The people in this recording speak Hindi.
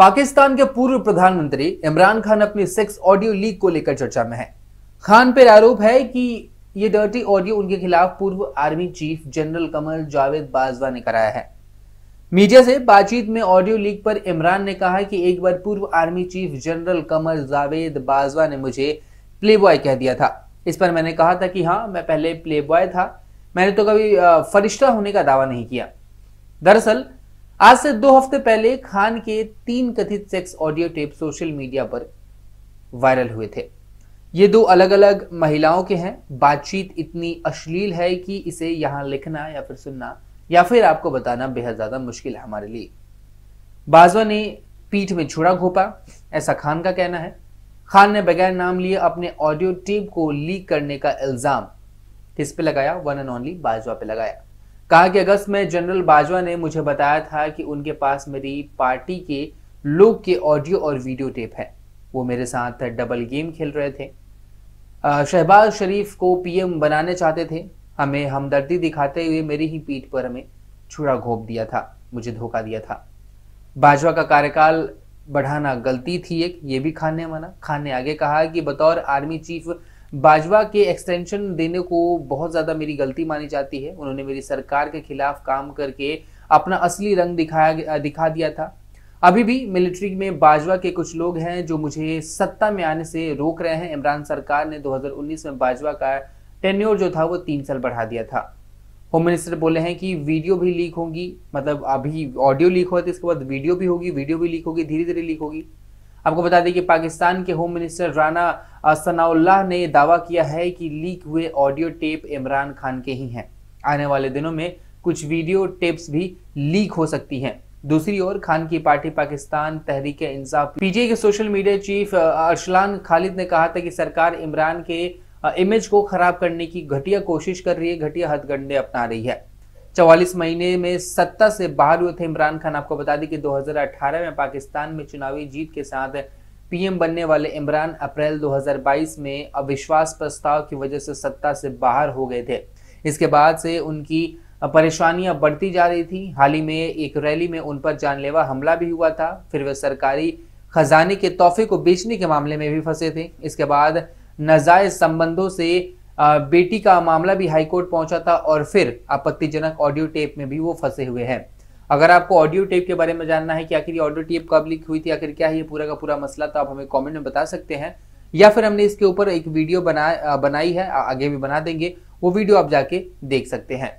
पाकिस्तान के पूर्व प्रधानमंत्री इमरान खान अपनी सेक्स ऑडियो लीक को लेकर चर्चा में है खान पर आरोप है कि ये डर्टी ऑडियो उनके खिलाफ पूर्व army chief general Kamal Javed Bajwa ने कराया है मीडिया से बातचीत में ऑडियो लीक पर इमरान ने कहा कि एक बार पूर्व army chief general Kamal Javed Bajwa ने मुझे प्ले बॉय कह दिया था इस पर मैंने कहा था कि हाँ मैं पहले प्ले बॉय था मैंने तो कभी फरिश्ता होने का दावा नहीं किया दरअसल आज से दो हफ्ते पहले खान के तीन कथित sex audio tape social media पर वायरल हुए थे ये दो अलग अलग महिलाओं के हैं बातचीत इतनी अश्लील है कि इसे यहाँ लिखना या फिर सुनना या फिर आपको बताना बेहद ज़्यादा मुश्किल है हमारे लिए बाजवा ने पीठ में छुड़ा घोपा ऐसा खान का कहना है खान ने बगैर नाम लिए अपने ऑडियो टेप को लीक करने का इल्ज़ाम किस पे लगाया वन एंड ओनली बाजवा पे लगाया कहा कि अगस्त में जनरल बाजवा ने मुझे बताया था कि उनके पास मेरी पार्टी के लोग के ऑडियो और वीडियो टेप है वो मेरे साथ डबल गेम खेल रहे थे शहबाज शरीफ को पीएम बनाने चाहते थे हमें हमदर्दी दिखाते हुए मेरी ही पीठ पर हमें छुरा घोप दिया था मुझे धोखा दिया था बाजवा का कार्यकाल बढ़ाना गलती थी एक ये भी खान ने माना खान ने आगे कहा कि बतौर आर्मी चीफ बाजवा के एक्सटेंशन देने को बहुत ज़्यादा मेरी गलती मानी जाती है उन्होंने मेरी सरकार के खिलाफ काम करके अपना असली रंग दिखाया दिखा दिया था अभी भी मिलिट्री में बाजवा के कुछ लोग हैं जो मुझे सत्ता में आने से रोक रहे हैं इमरान सरकार ने 2019 में बाजवा का टेन्योर जो था वो तीन साल बढ़ा दिया था होम मिनिस्टर बोले हैं कि वीडियो भी लीक होगी मतलब अभी ऑडियो लीक हुआ था तो इसके बाद वीडियो भी होगी वीडियो भी लीक होगी धीरे धीरे लीक होगी आपको बता दें कि पाकिस्तान के होम मिनिस्टर राना सनाउल्लाह ने दावा किया है कि लीक हुए ऑडियो टेप इमरान खान के ही हैं आने वाले दिनों में कुछ वीडियो टेप्स भी लीक हो सकती हैं दूसरी ओर खान की पार्टी पाकिस्तान तहरीक इंसाफ पीजे के social media chief Arsalan Khalid ने कहा था कि सरकार इमरान के इमेज को खराब करने की घटिया कोशिश कर रही है घटिया हथगंडे अपना रही है चौवालीस महीने में सत्ता से बाहर हुए थे इमरान खान आपको बता दें कि 2018 में पाकिस्तान में चुनावी जीत के साथ पीएम बनने वाले इमरान अप्रैल 2022 में अविश्वास प्रस्ताव की वजह से सत्ता से बाहर हो गए थे इसके बाद से उनकी परेशानियां बढ़ती जा रही थी हाल ही में एक रैली में उन पर जानलेवा हमला भी हुआ था फिर वे सरकारी खजाने के तोहफे को बेचने के मामले में भी फंसे थे इसके बाद नजायज संबंधों से बेटी का मामला भी हाईकोर्ट पहुंचा था और फिर आपत्तिजनक ऑडियो टेप में भी वो फंसे हुए हैं अगर आपको ऑडियो टेप के बारे में जानना है कि आखिर ये ऑडियो टेप कब लीक हुई थी आखिर क्या है ये पूरा का पूरा मसला तो आप हमें कॉमेंट में बता सकते हैं या फिर हमने इसके ऊपर एक वीडियो बना बनाई है आगे भी बना देंगे वो वीडियो आप जाके देख सकते हैं